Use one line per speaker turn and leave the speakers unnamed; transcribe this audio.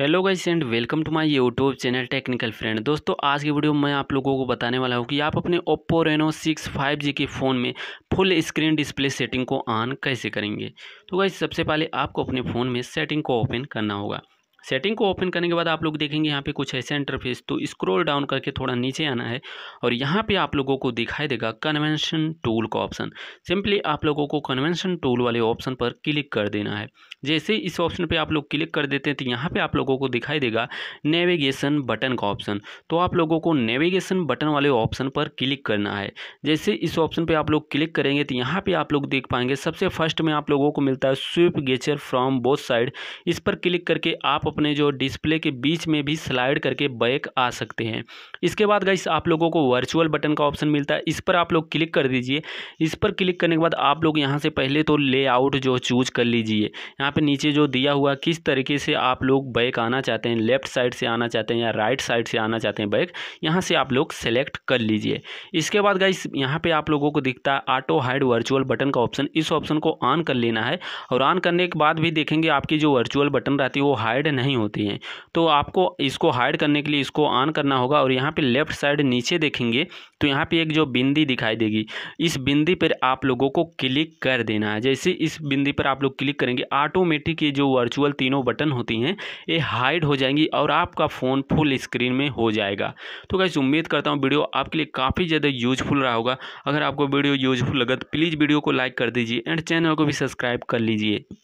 hello guys and welcome to my YouTube channel technical friend दोस्तों आज की video में मैं आप लोगों को बताने वाला हूँ कि आप अपने Oppo Reno six five G के फ़ोन में फुल स्क्रीन डिस्प्ले सेटिंग को ऑन कैसे करेंगे तो गाइस सबसे पहले आपको अपने फ़ोन में सेटिंग को ओपन करना होगा सेटिंग को ओपन करने के बाद आप लोग देखेंगे यहाँ पे कुछ ऐसे इंटरफेस तो स्क्रॉल डाउन करके थोड़ा नीचे आना है और यहाँ पे आप लोगों को दिखाई देगा कन्वेंशन टूल का ऑप्शन सिंपली आप लोगों को कन्वेंशन टूल वाले ऑप्शन पर क्लिक कर देना है जैसे इस ऑप्शन पे आप लोग क्लिक कर देते हैं तो यहाँ पे आप लोगों को दिखाई देगा नेविगेशन बटन का ऑप्शन तो आप लोगों को नेविगेशन बटन वाले ऑप्शन पर क्लिक करना है जैसे इस ऑप्शन पर आप लोग क्लिक करेंगे तो यहाँ पर आप लोग देख पाएंगे सबसे फर्स्ट में आप लोगों को मिलता है swipe gesture from both side इस पर क्लिक करके आप अपने जो डिस्प्ले के बीच में भी स्लाइड करके बैक आ सकते हैं इसके बाद गाइस आप लोगों को वर्चुअल बटन का ऑप्शन मिलता है इस पर आप लोग क्लिक कर दीजिए इस पर क्लिक करने के बाद आप लोग यहाँ से पहले तो लेआउट जो चूज कर लीजिए यहाँ पर नीचे जो दिया हुआ किस तरीके से आप लोग बैक आना चाहते हैं लेफ्ट साइड से आना चाहते हैं या राइट साइड से आना चाहते हैं बैक यहाँ से आप लोग सेलेक्ट कर लीजिए इसके बाद गाइस यहाँ पर आप लोगों को दिखता है ऑटो हाइड वर्चुअल बटन का ऑप्शन इस ऑप्शन को ऑन कर लेना है और ऑन करने के बाद भी देखेंगे आपकी जो वर्चुअल बटन रहती है वो हाइड नहीं नहीं होती हैं तो आपको इसको हाइड करने के लिए इसको ऑन करना होगा और यहाँ पे लेफ्ट साइड नीचे देखेंगे तो यहाँ पे एक जो बिंदी दिखाई देगी इस बिंदी पर आप लोगों को क्लिक कर देना है जैसे इस बिंदी पर आप लोग क्लिक करेंगे ऑटोमेटिक ये जो वर्चुअल तीनों बटन होती हैं ये हाइड हो जाएंगी और आपका फ़ोन फुल स्क्रीन में हो जाएगा तो कैसे उम्मीद करता हूँ वीडियो आपके लिए काफ़ी ज़्यादा यूजफुल रहा होगा अगर आपको वीडियो यूजफुल लगा तो प्लीज़ वीडियो को लाइक कर दीजिए एंड चैनल को भी सब्सक्राइब कर लीजिए